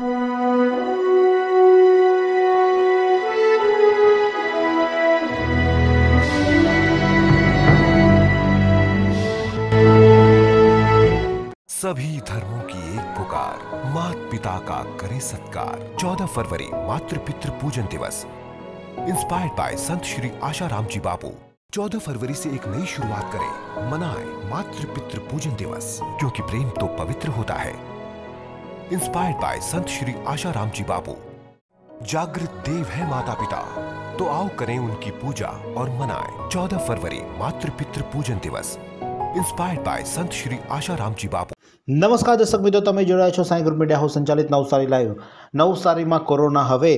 सभी धर्मों की एक पुकार मात पिता का करे सत्कार 14 फरवरी मातृ पितृ पूजन दिवस इंस्पायर्ड बाय संत श्री आशा राम जी बाबू चौदह फरवरी से एक नई शुरुआत करें मनाएं मातृ पितृ पूजन दिवस क्योंकि प्रेम तो पवित्र होता है इंस्पायर्ड बाय संत श्री आशाराम जी बाबू जागृत देव है माता पिता तो आओ करें उनकी पूजा और मनाएं चौदह फरवरी मातृ पितृ पूजन दिवस इंस्पायर्ड बाय संत श्री आशा राम जी बाबू नमस्कार दर्शक मित्रों तुम्हें जुड़ा छो साई ग्रुप मीडिया हाउस संचालित नवसारी लाइव નવસારીમાં કોરોના હવે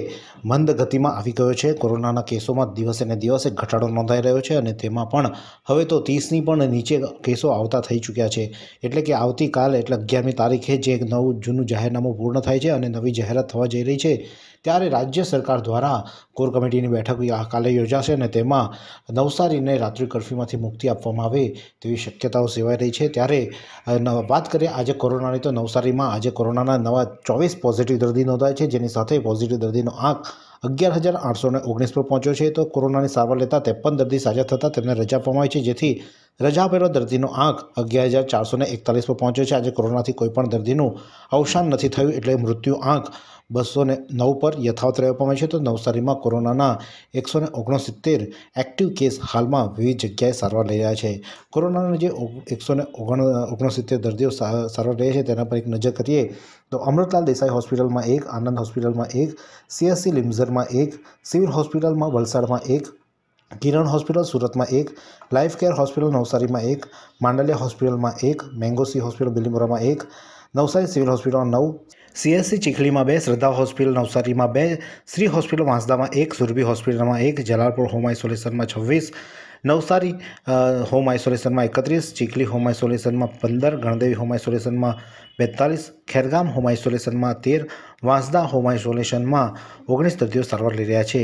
મંદ ગતિમાં આવી ગયો છે કોરોનાના કેસોમાં દિવસે ને દિવસે ઘટાડો નોંધાઈ રહ્યો છે અને તેમાં પણ હવે તો ત્રીસની પણ નીચે કેસો આવતા થઈ ચૂક્યા છે એટલે કે આવતીકાલ એટલે અગિયારમી તારીખે જે નવું જૂનું જાહેરનામું પૂર્ણ થાય છે અને નવી જાહેરાત થવા જઈ રહી છે ત્યારે રાજ્ય સરકાર દ્વારા કોર કમિટીની બેઠક કાલે યોજાશે અને તેમાં નવસારીને રાત્રિ કરફ્યુમાંથી મુક્તિ આપવામાં આવે તેવી શક્યતાઓ સેવાઈ રહી છે ત્યારે વાત કરીએ આજે કોરોનાની તો નવસારીમાં આજે કોરોનાના નવા ચોવીસ પોઝિટિવ દર્દી નોંધાયા નોંધાય છે જેની સાથે પોઝિટિવ દર્દીનો આંક અગિયાર હજાર આઠસો ઓગણીસ પર પહોંચ્યો છે તો કોરોનાની સારવાર લેતા ત્રેપન દર્દી સાજા થતાં તેમને રજા અપાવાય છે જેથી રજા આપેલો દર્દીનો આંક અગિયાર હજાર ચારસો એકતાલીસ પર પહોંચ્યો છે આજે કોરોનાથી કોઈપણ દર્દીનું અવસાન નથી થયું એટલે મૃત્યુ આંક બસો ને નવ પર યથાવત પામે છે તો નવસારીમાં કોરોનાના એકસો ને ઓગણસિત્તેર એક્ટિવ કેસ હાલમાં વિવિધ જગ્યાએ સારવાર લઈ રહ્યા છે કોરોનાના જે એકસો ને ઓગણ ઓગણસિત્તેર દર્દીઓ સારવાર રહ્યા છે તેના પર એક નજર કરીએ તો અમૃતલાલ દેસાઈ હોસ્પિટલમાં એક આનંદ હોસ્પિટલમાં એક સીએસસી લિમ્ઝરમાં એક સિવિલ હોસ્પિટલમાં વલસાડમાં એક કિરણ હોસ્પિટલ સુરતમાં એક લાઇફ કેર હોસ્પિટલ નવસારીમાં એક માંડલિયા હોસ્પિટલમાં એક મેંગોસી હોસ્પિટલ બિલીમોરામાં એક નવસારી સિવિલ હોસ્પિટલમાં નવ સીએસસી ચીખલીમાં બે શ્રદ્ધા હોસ્પિટલ નવસારીમાં બે શ્રી હોસ્પિટલ વાંસદામાં એક સુરભી હોસ્પિટલમાં એક જલાલપુર હોમ આઇસોલેશનમાં છવ્વીસ નવસારી હોમ આઇસોલેશનમાં એકત્રીસ ચીખલી હોમ આઇસોલેશનમાં પંદર ગણદેવી હોમ આઇસોલેશનમાં બેતાલીસ ખેરગામ હોમ આઇસોલેશનમાં તેર વાંસદા હોમ આઇસોલેશનમાં ઓગણીસ દર્દીઓ સારવાર લઈ રહ્યા છે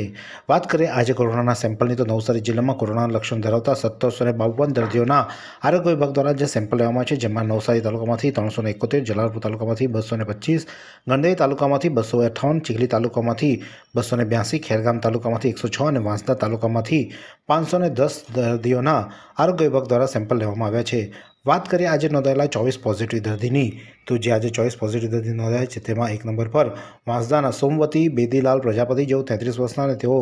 વાત કરીએ આજે કોરોનાના સેમ્પલની તો નવસારી જિલ્લામાં કોરોનાના લક્ષણ ધરાવતા સત્તરસો ને બાવન દર્દીઓના આરોગ્ય વિભાગ દ્વારા જે સેમ્પલ લેવામાં છે જેમાં નવસારી તાલુકામાંથી ત્રણસો ને એકોતેર જલાલપુર તાલુકામાંથી બસો ને પચીસ ગંડેરી તાલુકામાંથી બસો અઠાવન ચીખલી તાલુકામાંથી બસો ને બ્યાસી ખેરગામ તાલુકામાંથી એકસો છ અને વાંસદા તાલુકામાંથી પાંચસો ને દસ દર્દીઓના આરોગ્ય વિભાગ દ્વારા સેમ્પલ લેવામાં આવ્યા છે વાત કરીએ આજે નોંધાયેલા ચોવીસ પોઝિટિવ દર્દીની તો જે આજે ચોઈસ પોઝિટિવ તરીકે નોંધાય છે તેમાં એક નંબર પર વાંસદાના સોમવતી બેદીલાલ પ્રજાપતિ જેઓ તેત્રીસ વર્ષના અને તેઓ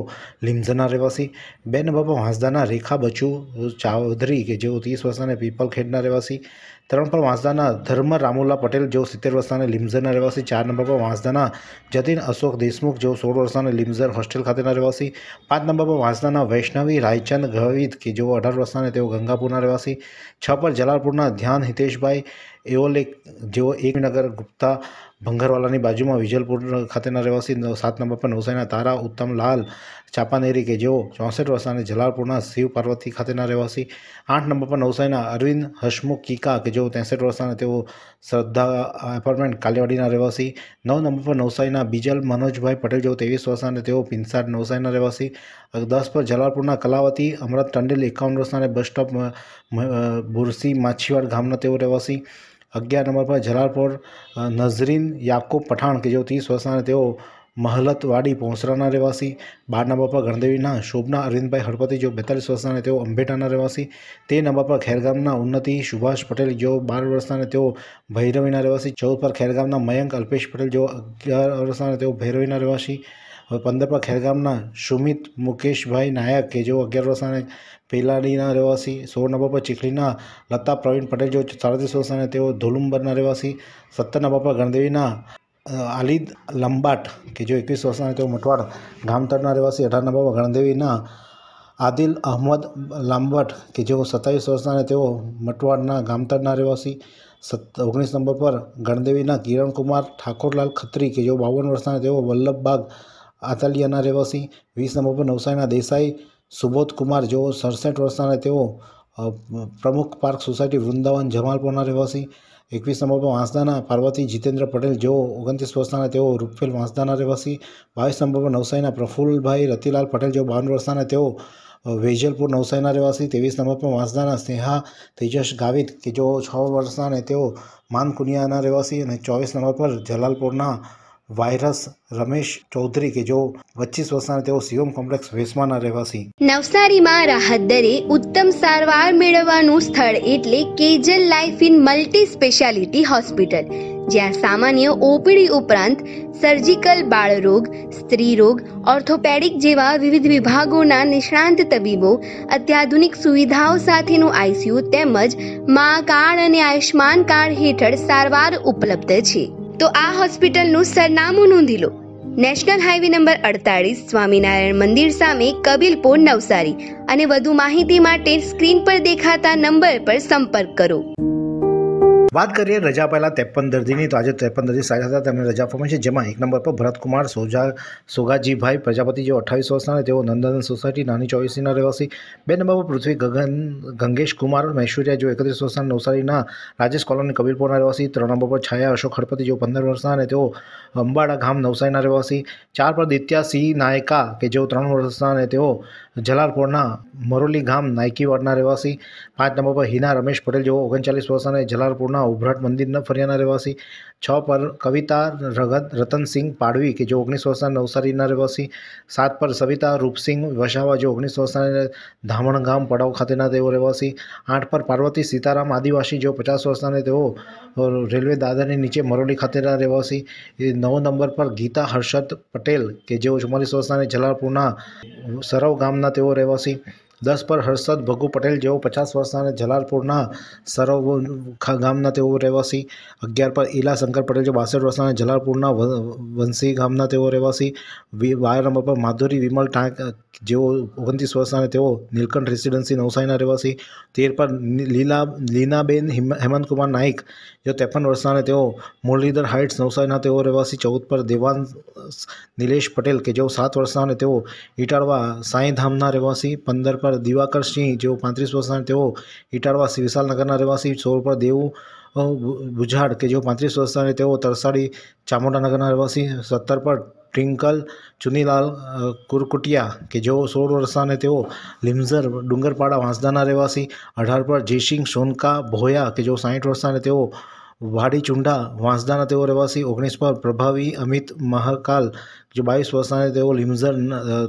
લીમઝના રહેવાસી બે નંબર પર વાંસદાના રેખા બચુ ચૌધરી કે જેઓ ત્રીસ વર્ષના અને પીપલ ખેડના રહેવાસી ત્રણ પર વાંસદાના ધર્મ રામુલા પટેલ જેઓ સિત્તેર વર્ષના અને રહેવાસી ચાર નંબર પર વાંસદાના જતીન અશોક દેશમુખ જેઓ સોળ વર્ષના અને હોસ્ટેલ ખાતેના રહેવાસી પાંચ નંબર પર વાંસદાના વૈષ્ણવી રાયચંદ ગવિત કે જેઓ અઢાર વર્ષના તેઓ ગંગાપુરના રહેવાસી છ પર જલાલપુરના ધ્યાન હિતેશભાઈ એઓલ એક જેઓ એક નગર ગુપ્તા ભંગરવાલાની બાજુમાં વિજલપુર ખાતેના રહેવાસી સાત નંબર પર નૌસેના તારા ઉત્તમ લાલ ચાપાનેરી કે જેઓ ચોસઠ વર્ષ અને જલાલપુરના શિવ પાર્વતી ખાતેના રહેવાસી આઠ નંબર પર નૌસેના અરવિંદ હસમુખ કીકા કે જેઓ ત્રેસઠ વર્ષ તેઓ શ્રદ્ધા એપાર્ટમેન્ટ કાલિયાવાડીના રહેવાસી નવ નંબર પર નૌસાઈના બીજલ મનોજભાઈ પટેલ જેઓ ત્રેવીસ વર્ષ અને તેઓ પિંસાર નૌસાઈના રહેવાસી દસ પર જલાલપુરના કલાવતી અમરત ટંડેલ એકાવન વર્ષના અને બસ સ્ટોપ બુરસી માછીવાડ ગામના તેઓ રહેવાસી અગિયાર નંબર પર જલાલપોર નઝરીન યાકુબ પઠાણ કે જેઓ ત્રીસ વર્ષના તેઓ મહલતવાડી પોંસરાના રહેવાસી બાર નંબર પર ગણદેવીના શોભના અરવિંદભાઈ હળપતિ જેઓ બેતાલીસ વર્ષના અને તેઓ અંભેટાના રહેવાસી તે નંબર પર ખેરગામના ઉન્નતિ સુભાષ પટેલ જેઓ બાર વર્ષના અને તેઓ ભૈરવીના રહેવાસી ચૌદ પર ખેરગામના મયંક અલ્પેશ પટેલ જેઓ અગિયાર વર્ષના અને તેઓ ભૈરવીના રહેવાસી પંદર પર ખેરગામના સુમિત મુકેશભાઈ નાયક કે જેઓ અગિયાર વર્ષના પેલાડીના રહેવાસી સોળના બાપા ચીખલીના લતા પ્રવીણ પટેલ જો સાડત્રીસ વર્ષના તેઓ ધોલુંબરના રહેવાસી સત્તરના બાપા ગણદેવીના આલિદ લંબાટ કે જો એકવીસ વર્ષના તેઓ મટવાડ ગામતરના રહેવાસી અઢારના બાપા ગણદેવીના આદિલ અહમદ લાંબટ કે જેઓ સત્તાવીસ વર્ષના તેઓ મટવાડના ગામતરના રહેવાસી સત ઓગણીસ નંબર પર ગણદેવીના કિરણકુમાર ઠાકોરલાલ ખત્રી કે જેઓ બાવન વર્ષના તેઓ વલ્લભબાગ આતાલિયાના રહેવાસી વીસ નંબર પર નવસારીના દેસાઈ સુબોધ કુમાર જેઓ સડસઠ વર્ષના તેઓ પ્રમુખ પાર્ક સોસાયટી વૃંદાવન જમાલપુરના રહેવાસી એકવીસ નંબર પર વાંસદાના પાર્વતી જીતેન્દ્ર પટેલ જેઓ ઓગણત્રીસ વર્ષના તેઓ રૂપફેલ વાંસદાના રહેવાસી બાવીસ નંબર પર નવસારીના પ્રફુલભાઈ રતિલાલ પટેલ જેઓ બાવન વર્ષના તેઓ વેજલપુર નવસારીના રહેવાસી ત્રેવીસ નંબર પર વાંસદાના સ્નેહા તેજસ ગાવિત કે જેઓ છ વર્ષના તેઓ માનકુનિયાના રહેવાસી અને ચોવીસ નંબર પર જલાલપુરના વાયરસ રમેશ ચૌધરી કે જેઓ પચીસ વર્ષના તેઓ સીઓમ કોમ્પ્લેક્સ વેસમાના રહેવાસી નવસારીમાં રાહત દરે ઉત્તમ સારવાર મેળવવાનું સ્થળ એટલે કેજલ life in multi speciality hospital જ્યાં સામાન્ય ઓપીડી ઉપરાંત સર્જિકલ બાળરોગ સ્ત્રીરોગ ઓર્થોપેડિક જેવા વિવિધ વિભાગોના નિષ્ણાંત તબીબો અત્યાધુનિક સુવિધાઓ સાથેનું આઈસીયુ તેમજ મા કાર્ડ અને આયુષ્યમાન કાર્ડ હેઠળ સારવાર ઉપલબ્ધ છે તો આ હોસ્પિટલનું સરનામું નોંધી લો નેશનલ હાઈવે નંબર અડતાળીસ સ્વામિનારાયણ મંદિર સામે કબીલપુર નવસારી અને વધુ માહિતી માટે સ્ક્રીન પર દેખાતા નંબર પર સંપર્ક કરો વાત કરીએ રજા પહેલાં ત્રેપન દર્દીની તો આજે ત્રેપન દર્દી સાજા હતા તેમને રજા આપવામાં છે જેમાં એક નંબર પર ભરતકુમાર સોજા સોગાજીભાઈ પ્રજાપતિ જેઓ અઠ્ઠાવીસ વર્ષના અને તેઓ નંદન સોસાયટી નાની ચોવીસીના રહેવાસી બે નંબર પર પૃથ્વી ગગન ગંગેશ કુમાર મૈશ્વર્યા જેઓ એકત્રીસ વર્ષના નવસારીના રાજેશ કોલોની કબીરપુરના રહેવાસી ત્રણ નંબર પર છાયા અશોક ખડપતિ જેઓ પંદર વર્ષના અને તેઓ અંબાડા ગામ નવસારીના રહેવાસી ચાર પર દિત્યા દિત્યાસિંહ નાયકા કે જેઓ ત્રણ વર્ષના અને તેઓ જલાલપોરના મરોલી ગામ નાયકીવાડના વાડના રહેવાસી પાંચ નંબર પર હિના રમેશ પટેલ જેઓ ઓગણચાલીસ વર્ષના અને જલાલપુરના વડોદરાના ઉભરાટ મંદિરના ફરિયાના રહેવાસી છ પર કવિતા રગત રતનસિંહ પાડવી કે જે ઓગણીસ વર્ષના નવસારીના રહેવાસી સાત પર સવિતા રૂપસિંહ વસાવા જે ઓગણીસ વર્ષના ધામણગામ પડાવ ખાતેના તેઓ રહેવાસી આઠ પર પાર્વતી સીતારામ આદિવાસી જેઓ પચાસ વર્ષના તેઓ રેલવે દાદરની નીચે મરોડી ખાતેના રહેવાસી નવ નંબર પર ગીતા હર્ષદ પટેલ કે જેઓ ચુમ્માલીસ વર્ષના જલાલપુરના સરવ ગામના તેઓ રહેવાસી દસ પર હર્ષદ ભગુ પટેલ જેઓ પચાસ વર્ષના અને જલાલપુરના સરોવ ગામના તેઓ રહેવાસી અગિયાર પર ઈલા શંકર પટેલ જે બાસઠ વર્ષના અને જલાલપુરના વંશી ગામના તેઓ રહેવાસી બાર નંબર પર માધુરી વિમલ ટાંક જેઓ ઓગણત્રીસ વર્ષના અને તેઓ નીલકંઠ રેસિડેન્સી નવસારીના રહેવાસી તેર પર લીલા લીનાબેન હેમંતકુમાર નાઇક જેઓ ત્રેપન વર્ષના અને તેઓ મુરલીધર હાઇટ્સ નવસારીના તેઓ રહેવાસી ચૌદ પર દેવાન નિલેશ પટેલ કે જેઓ સાત વર્ષના અને તેઓ ઇટાળવા સાંઈધામના રહેવાસી પંદર પર પર દિવાકર સિંહ જેઓ પાંત્રીસ વર્ષના તેઓ ઇટારવાસી વિશાલનગરના રહેવાસી સોળ પર દેવું ભુજાડ કે જેઓ પાંત્રીસ વર્ષના તેઓ તરસાડી ચામુંડાનગરના રહેવાસી સત્તર પર ટ્વિંકલ ચુનીલાલ કુરકુટિયા કે જેઓ સોળ વર્ષના તેઓ લીમઝર ડુંગરપાડા વાંસદાના રહેવાસી અઢાર પર જયસિંહ સોનકા ભોયા કે જેઓ સાહીઠ વર્ષના તેઓ વાડી ચુંડા વાંસદાના તેઓ રહેવાસી ઓગણીસ પર પ્રભાવી અમિત મહાકાલ જે બાવીસ વર્ષના તેઓ લિમઝર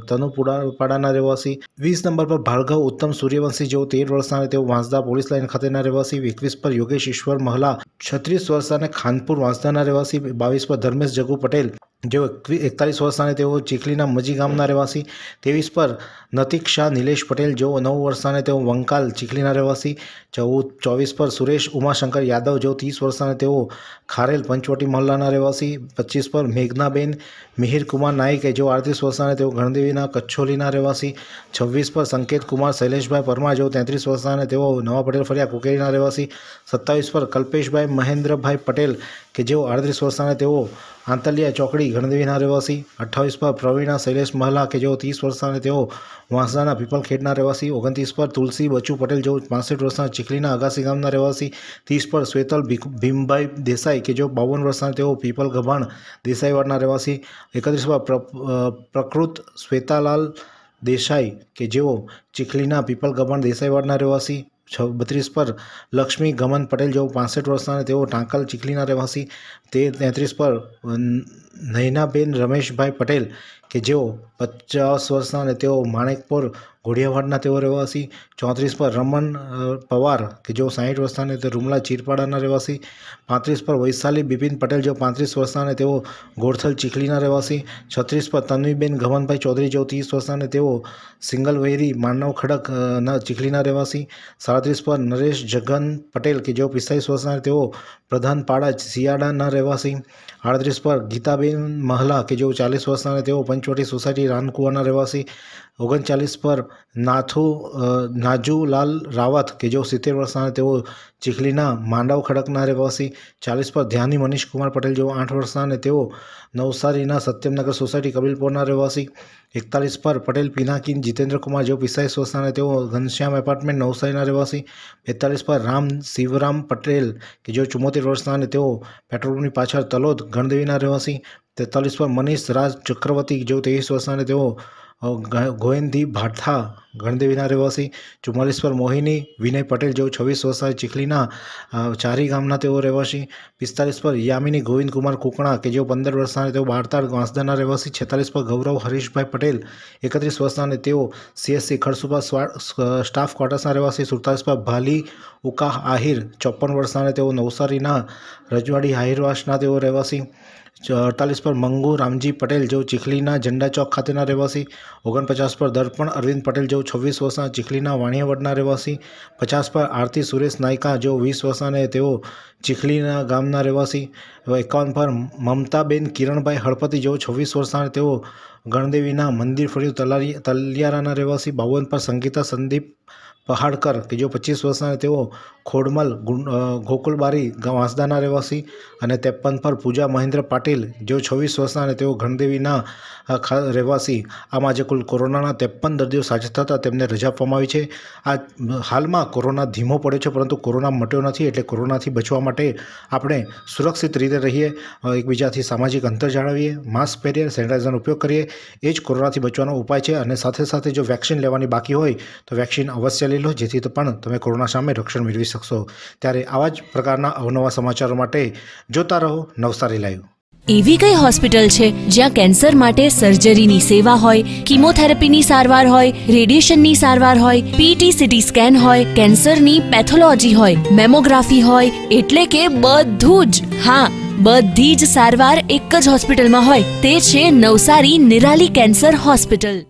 તનુપુડા પાડાના રહેવાસી વીસ નંબર પર ભાર્ગવ ઉત્તમ સૂર્યવંશી જેઓ તેર વર્ષના તેઓ વાંસદા પોલીસ લાઇન ખાતેના રહેવાસી એકવીસ પર યોગેશ ઈશ્વર મહલા છત્રીસ વર્ષના ખાનપુર વાંસદાના રહેવાસી બાવીસ પર ધર્મેશ જગુ પટેલ જેઓ એકતાલીસ વર્ષના તેઓ ચીખલીના મજી ગામના રહેવાસી ત્રેવીસ પર નતિક શાહ નિલેશ પટેલ જેઓ નવ વર્ષના તેઓ વંકાલ ચીખલીના રહેવાસી ચૌદ ચોવીસ પર સુરેશ ઉમાશંકર યાદવ જેઓ ત્રીસ વર્ષના તેઓ ખારેલ પંચવટી મહોલ્લાના રહેવાસી પચીસ પર મેઘનાબેન મિહિરકુમાર નાઈક જેઓ આડત્રીસ વર્ષના તેઓ ગણદેવીના કચ્છોલીના રહેવાસી છવ્વીસ પર સંકેતકુમાર કુમાર શૈલેષભાઈ પરમાર જેઓ તેત્રીસ વર્ષના તેઓ નવા પટેલ ફળિયા કુકેરીના રહેવાસી સત્તાવીસ પર કલ્પેશભાઈ મહેન્દ્રભાઈ પટેલ કે જેઓ આડત્રીસ વર્ષના તેઓ આંતલિયા ચોકડી ગણદેવીના રહેવાસી અઠ્ઠાવીસ પર પ્રવીણા શૈલેષ મહલા કે જેઓ ત્રીસ વર્ષના તેઓ વાંસદાના પીપલખેડના રહેવાસી ઓગણત્રીસ પર તુલસી બચુ પટેલ જેઓ પાસઠ વર્ષના ચીખલીના અગાસી ગામના રહેવાસી ત્રીસ પર શ્વેતલ ભીમભાઈ દેસાઈ કે જેઓ બાવન વર્ષના તેઓ પીપલ ગભાણ દેસાઈવાડના રહેવાસી એકત્રીસ પર પ્રકૃત શ્વેતાલાલ દેસાઈ કે જેઓ ચીખલીના પીપલ ગભાણ દેસાઈવાડના રહેવાસી બત્રીસ પર લક્ષ્મી ગમન પટેલ જેઓ પાસઠ વર્ષના અને તેઓ ટાંકલ ચીખલીના રહેવાસી તે તેત્રીસ પર નૈનાબેન રમેશભાઈ પટેલ કે જેઓ પચાસ વર્ષના અને તેઓ માણેકપુર ઘોડિયાવાડના તેઓ રહેવાસી ચોત્રીસ પર રમણ પવાર કે જેઓ સાહીઠ વર્ષના તે રૂમલા ચીરપાડાના રહેવાસી પાંત્રીસ પર વૈશાલી બિપિન પટેલ જેઓ પાંત્રીસ વર્ષના અને તેઓ ગોરથલ ચીખલીના રહેવાસી છત્રીસ પર તન્વીબેન ઘવનભાઈ ચૌધરી જેઓ ત્રીસ વર્ષના અને તેઓ સિંગલવેરી માનવ ખડકના ચીખલીના રહેવાસી સાડત્રીસ પર નરેશ જગન પટેલ કે જેઓ પિસ્તાલીસ વર્ષના અને તેઓ પ્રધાનપાડા શિયાળાના રહેવાસી આડત્રીસ પર ગીતાબેન મહલા કે જેઓ ચાલીસ વર્ષના અને તેઓ પંચવટી સોસાયટી રાનકુવાના રહેવાસી ઓગણચાલીસ પર નાથુ નાજુલાલ રાવત કે જેઓ સિત્તેર વર્ષના તેઓ ચીખલીના માંડવ ખડકના રહેવાસી ચાલીસ પર ધ્યાની મનીષ કુમાર પટેલ જેઓ આઠ વર્ષના અને તેઓ નવસારીના સત્યમનગર સોસાયટી કબીલપુરના રહેવાસી એકતાલીસ પર પટેલ પિનાકીન જીતેન્દ્ર કુમાર જેઓ પિસ્તાલીસ વર્ષના અને તેઓ ઘનશ્યામ એપાર્ટમેન્ટ નવસારીના રહેવાસી બેતાલીસ પર રામ શિવરામ પટેલ કે જેઓ ચુમ્મોતેર વર્ષના અને તેઓ પેટ્રોલપંપની પાછળ તલોદ ગણદેવીના રહેવાસી તેતાલીસ પર મનીષ રાજ ચક્રવર્તી જેઓ ત્રેવીસ વર્ષના અને તેઓ ગોએન્દી ભાઠા ગણદેવીના રહેવાસી પર મોહિની વિનય પટેલ જેઓ છવ્વીસ વર્ષના ચીખલીના ચારી ગામના તેઓ રહેવાસી પિસ્તાલીસ પર યામિની ગોવિંદકુમાર કુકણા કે જેઓ પંદર વર્ષના તેઓ બારતાળ વાંસદાના રહેવાસી છેતાલીસ પર ગૌરવ હરીશભાઈ પટેલ એકત્રીસ વર્ષના અને તેઓ સીએસસી ખડસુભા સ્ટાફ ક્વાર્ટર્સના રહેવાસી સુડતાલીસ પર ભાલી ઉકાહ આહિર ચોપન વર્ષના અને તેઓ નવસારીના રજવાડી આહિરવાસના તેઓ રહેવાસી અડતાલીસ પર મંગુ રામજી પટેલ જેઓ ચીખલીના ઝંડા ચોક ખાતેના રહેવાસી ઓગણપચાસ પર દર્પણ અરવિંદ પટેલ જેઓ છવ્વીસ વર્ષના ચીખલીના વાણિયાવડના રહેવાસી પચાસ પર આરતી સુરેશ નાયકા જેઓ વીસ વર્ષના અને તેઓ ચીખલીના ગામના રહેવાસી એકાવન પર મમતાબેન કિરણભાઈ હળપતિ જેઓ છવ્વીસ વર્ષના તેઓ ગણદેવીના મંદિર ફળિયું તલારી તલિયારાના રહેવાસી બાવન પર સંગીતા સંદીપ પહાડકર કે જેઓ પચીસ વર્ષના તેઓ ખોડમલ ગોકુલબારી વાંસદાના રહેવાસી અને ત્રેપન પર પૂજા મહેન્દ્ર પાટીલ જેઓ છવ્વીસ વર્ષના તેઓ ગણદેવીના રહેવાસી આમાં આજે કુલ કોરોનાના ત્રેપન દર્દીઓ સાજા થતાં તેમને રજા આપવામાં આવી છે આ હાલમાં કોરોના ધીમો પડ્યો છે પરંતુ કોરોના મટ્યો નથી એટલે કોરોનાથી બચવા માટે આપણે સુરક્ષિત રીતે રહીએ એકબીજાથી સામાજિક અંતર જાળવીએ માસ્ક પહેરીએ સેનિટાઇઝરનો ઉપયોગ કરીએ એ જ કોરોનાથી બચવાનો ઉપાય છે અને સાથે સાથે જો વેક્સિન લેવાની બાકી હોય તો વેક્સિન અવશ્ય લઈ લો જેથી પણ તમે કોરોના સામે રક્ષણ મેળવી શકશો ત્યારે આવા જ પ્રકારના અવનવા સમાચારો માટે જોતા રહો નવસારી લાઈવ એવી કઈ હોસ્પિટલ છે જ્યાં કેન્સર માટે સર્જરીની સેવા હોય કિમોથેરાપીની સારવાર હોય રેડિયેશનની સારવાર હોય પીટી સીટી સ્કેન હોય કેન્સરની પેથોલોજી હોય મેમોગ્રાફી હોય એટલે કે બધું જ હા બધી જ સારવાર એક જ હોસ્પિટલમાં હોય તે છે નવસારી નિરાલી કેન્સર હોસ્પિટલ